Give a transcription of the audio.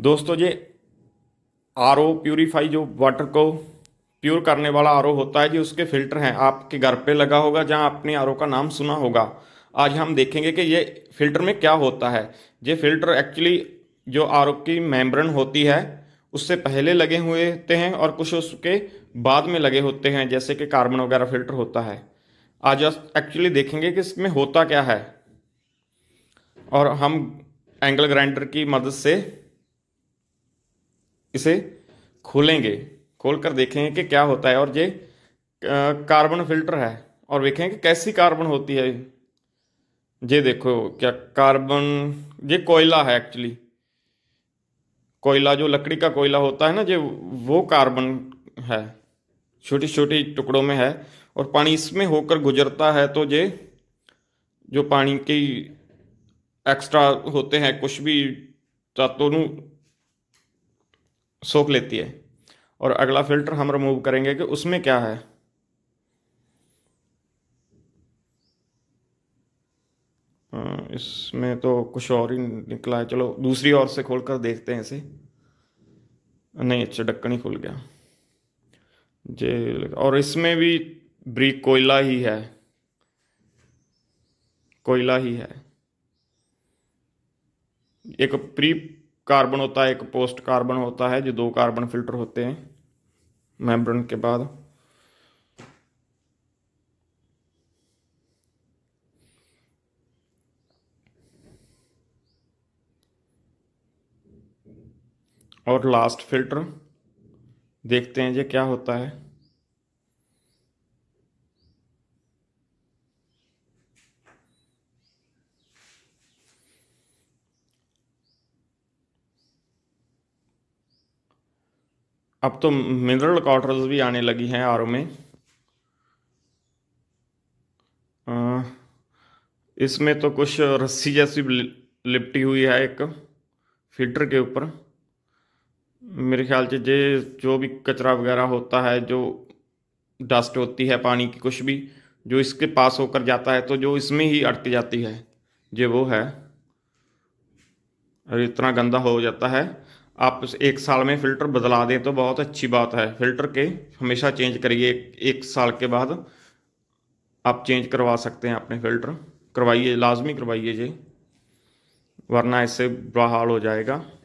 दोस्तों ये R O purify जो वाटर को प्योर करने वाला आर होता है जी उसके फिल्टर हैं आपके घर पे लगा होगा जहां आपने आर का नाम सुना होगा आज हम देखेंगे कि ये फिल्टर में क्या होता है ये फिल्टर एक्चुअली जो आर की मेम्ब्रेन होती है उससे पहले लगे हुए होते हैं और कुछ उसके बाद में लगे होते हैं जैसे कि कार्बन वगैरह फिल्टर होता है आज एक्चुअली देखेंगे कि इसमें होता क्या है और हम एंगल ग्राइंडर की मदद से इसे खोलेंगे खोल कर देखेंगे कि क्या होता है और ये कार्बन फिल्टर है और देखेंगे कैसी कार्बन होती है ये देखो क्या कार्बन ये कोयला है एक्चुअली कोयला जो लकड़ी का कोयला होता है ना जो वो कार्बन है छोटी छोटी टुकड़ों में है और पानी इसमें होकर गुजरता है तो ये जो पानी की एक्स्ट्रा होते हैं कुछ भी तत्वों सोख लेती है और अगला फिल्टर हम रिमूव करेंगे कि उसमें क्या है हाँ, इसमें तो कुछ और ही निकला है चलो दूसरी ओर से खोलकर देखते हैं इसे नहीं अच्छा ढक्कन ही खुल गया जे और इसमें भी ब्रिक कोयला ही है कोयला ही है एक प्री कार्बन होता है एक पोस्ट कार्बन होता है जो दो कार्बन फिल्टर होते हैं मेम्ब्रेन के बाद और लास्ट फिल्टर देखते हैं ये क्या होता है अब तो मिनरल वाटर भी आने लगी हैं आर में इसमें तो कुछ रस्सी जैसी लिपटी हुई है एक फिल्टर के ऊपर मेरे ख्याल से जे जो भी कचरा वगैरह होता है जो डस्ट होती है पानी की कुछ भी जो इसके पास होकर जाता है तो जो इसमें ही अटक जाती है जे वो है और इतना गंदा हो जाता है आप एक साल में फ़िल्टर बदला दें तो बहुत अच्छी बात है फ़िल्टर के हमेशा चेंज करिए एक साल के बाद आप चेंज करवा सकते हैं अपने फ़िल्टर करवाइए लाजमी करवाइए जी वरना इससे बुरा हाल हो जाएगा